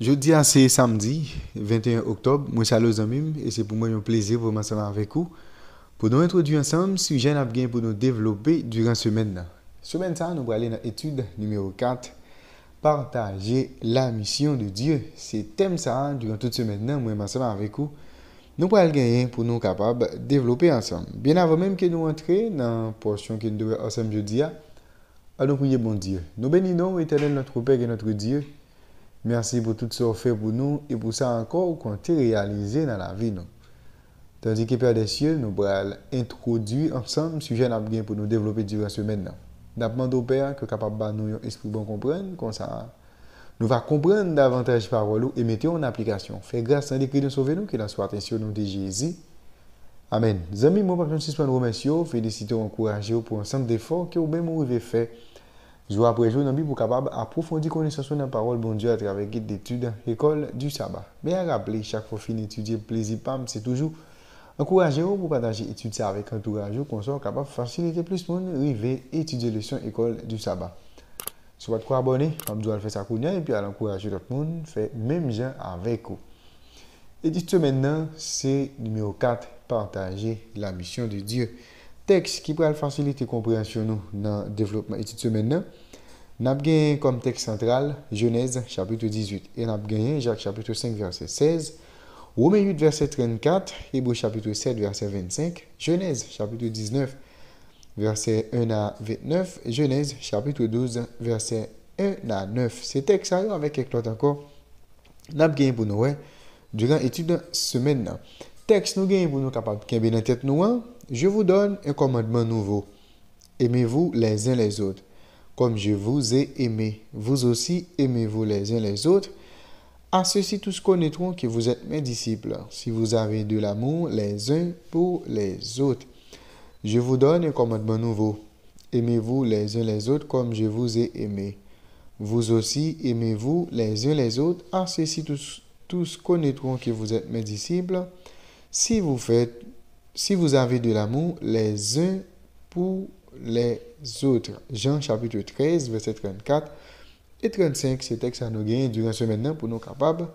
Jeudi, c'est samedi, 21 octobre. Moi, c'est amis et c'est pour moi un plaisir vous m'asseoir avec vous pour nous introduire ensemble le sujet n'a bien pour nous développer durant la semaine. Semaine ça, nous allons aller dans l'étude numéro 4, partager la mission de Dieu. C'est thème ça, durant toute semaine, moi, m'asseoir avec vous. Nous allons gagner pour nous capables développer ensemble. Bien avant même que nous entrions dans la portion que nous devons ensemble jeudi, nous prier bon Dieu. Nous bénissons, éternel notre Père et notre Dieu. Merci pour tout ce que vous fait pour nous et pour ça encore qu'on t'est réalisé dans la vie. Tandis que Père des cieux, nous allons introduire ensemble le sujet bien pour nous développer durant la semaine. Nous demandons au Père que capable de nous un esprit bon comprendre, comme ça nous va comprendre davantage par parole et mettre en application. Fais grâce à l'écrit de sauver nous, que la soit attention nous de Jésus. Amen. Mes amis, moi, je vous remercie, vous encourager pour ensemble d'efforts que vous-même vous avez fait jour après jour, nous sommes capables d'approfondir connaissance de la parole de Dieu à travers guide d'études, l'école du sabbat. Mais à rappeler, chaque fois fini étudier, plaisir, pam, c'est toujours encourager pour partager l'étude avec entourage, pour soit capable faciliter plus de monde, arriver étudier leçon école du sabbat. Si vous êtes abonné, vous pouvez faire ça et puis à encourager d'autres monde, faire même gens avec vous. Et dites maintenant, c'est numéro 4, partager la mission de Dieu. Tekst ki pral fasilite komprensyon nou nan devlopman etite semen nan. Nap genye kom tekst sentral, jenez, chapitou 18. E nap genye, jak chapitou 5, verse 16. Ou men 8, verse 34. E bou chapitou 7, verse 25. Jenez, chapitou 19, verse 1-29. Jenez, chapitou 12, verse 1-9. Se tekst an yo, ame kek lout anko. Nap genye pou nou we, duren etite semen nan. Tekst nou genye pou nou kapap, kembe nan tet nou an. Je vous donne un commandement nouveau. Aimez-vous les uns les autres. Comme je vous ai aimé, vous aussi aimez-vous les uns les autres. À ceci tous connaîtront que vous êtes mes disciples, si vous avez de l'amour les uns pour les autres. Je vous donne un commandement nouveau. Aimez-vous les uns les autres comme je vous ai aimé. Vous aussi aimez-vous les uns les autres. À ceci tous, tous connaîtront que vous êtes mes disciples, si vous faites si vous avez de l'amour les uns pour les autres. Jean chapitre 13, verset 34 et 35, c'est texte à nous gagner durant ce maintenant pour nous capables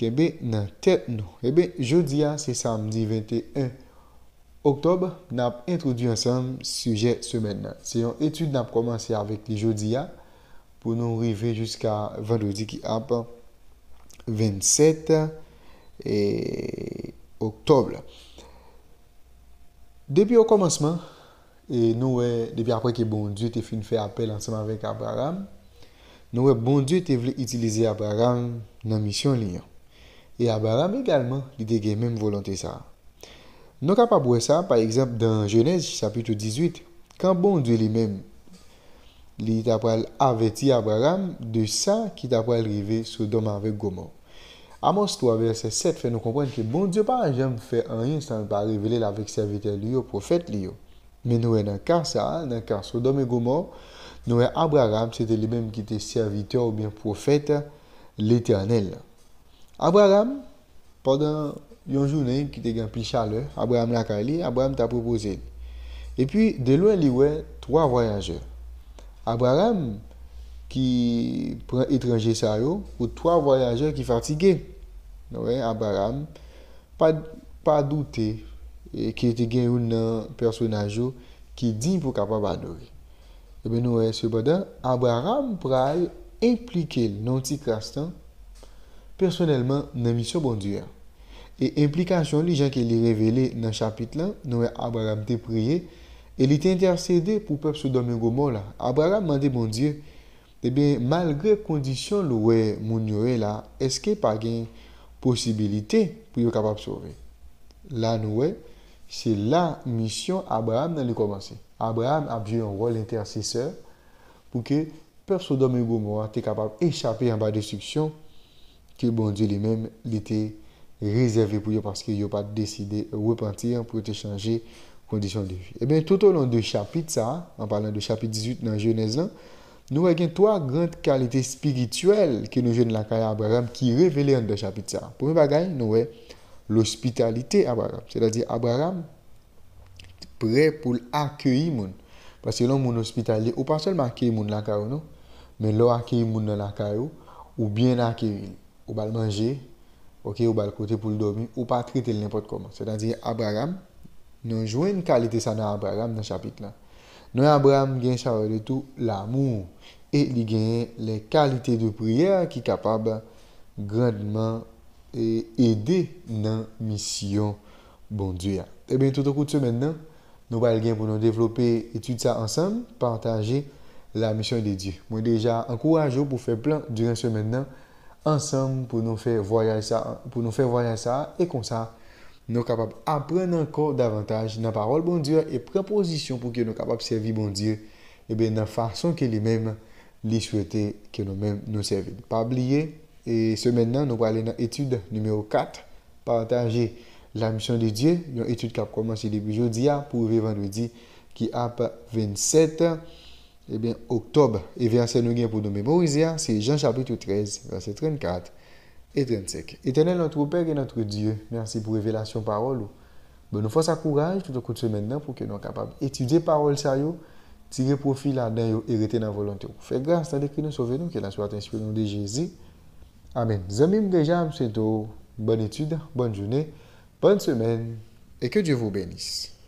de nous tête nous. Eh bien, jeudi, ah, c'est samedi 21 octobre, nous avons introduit ensemble sujet semaine. C'est une étude nous commencé avec les jeudi ah, pour nous arriver jusqu'à vendredi qui a 27 octobre. Depuis le commencement, et nou we, depi apre ki bon Dieu te fin fè apel ensemble avec Abraham, nou we bon Dieu te voulu utiliser Abraham dans misyon li et Abraham également li te gen menm volante sa. Nou par exemple, dans Genèse chapitre 18, quand bon lui-même menm, li Abraham Abraham de sa ki arriver sur le domaine avec Gomor. Amos 3, verset 7, fait nous comprendre que bon Dieu pas jamais fait rien sans pas révéler avec serviteur lui, au prophète lui. Mais nous, dans un cas ça, dans cas Sodome et Gomorre, nous, Abraham, c'était lui-même qui était serviteur ou bien prophète l'éternel. Abraham, pendant une journée qui était plus chaleur, Abraham l'a calé, Abraham t'a proposé. Et puis, de loin, il y a trois voyageurs. Abraham, qui prend étranger ça ou trois voyageurs qui fatigués. Abraham, pas, pas douter qui était gagné un personnage qui dit pour capable adorer. Et eh bien nous, cependant, Abraham pral impliqué non crastan hein, personnellement dans la mission bon Dieu. Et implication, les gens qui l'ont révélé dans le chapitre là, nous, Abraham t'a prié et il était intercédé pour le peuple Sodome et Gomorrah. Abraham demandé bon Dieu, Ebyen, eh malgré est là moun n'y la, eske pa possibilité pour pou yo kapap sauver La noue, c'est la mission Abraham dans le komanse. Abraham a jwe un rôle pour pour que pep Sodom et Gomorra te capable d'échapper à la destruction ke bon Dieu, lui-même, li te pour pou parce paske yo pour deside repentir repentir pou te les conditions de vie. Et eh bien, tout au long de chapitre, ça en parlant de chapitre 18 dans Genèse lan, nous avons trois grandes qualités spirituelles que nous dans la carrière Abraham qui dans dans le chapitre. Première nous, nous avons l'hospitalité Abraham. C'est-à-dire Abraham prêt pour accueillir les Parce que l'homme hospitalier, ou pas seulement accueillir les la carrière, mais accueillir les dans la carrière, ou bien accueillir. Ou manger, ok, ou côté pour dormir, ou pas traiter n'importe comment. C'est-à-dire Abraham, nous jouons une qualité ça dans Abraham dans le chapitre. -là. Nous Abraham gagne tout l'amour et il gagne les qualités de prière qui capable grandement aider dans la mission bon Dieu. Et eh bien tout au cours de ce maintenant, nous allons pour nous développer étudier ça ensemble, partager la mission de Dieu. Moi déjà encourage pour faire plein durant ce maintenant ensemble pour nous faire voyager ça pour nous faire voyager ça et comme ça nous capables d'apprendre encore davantage dans la parole bon Dieu et proposition pour que nous capables de servir bon Dieu et eh bien dans la façon que nous même lui souhaitait que nous-mêmes nous servions. Pas oublier, et ce maintenant, nous allons aller dans l'étude numéro 4, partager la mission de Dieu, une étude qui a commencé depuis jeudi pour venir vendredi qui a 27 et eh bien, octobre. Et verset nous pour nous mémoriser, c'est Jean chapitre 13, verset 34 et 35. Éternel, notre Père et notre Dieu, merci pour révélation parole. Bonne nous faisons courage tout au cours de semaine pour que nous soyons capables d'étudier parole sérieux, tirer profit là-dedans et rester dans volonté. Fais grâce, à qui nous sauver nous, que la soit inspirée de Jésus. Amen. Zamim déjà, bonne étude, bonne journée, bonne semaine et que Dieu vous bénisse.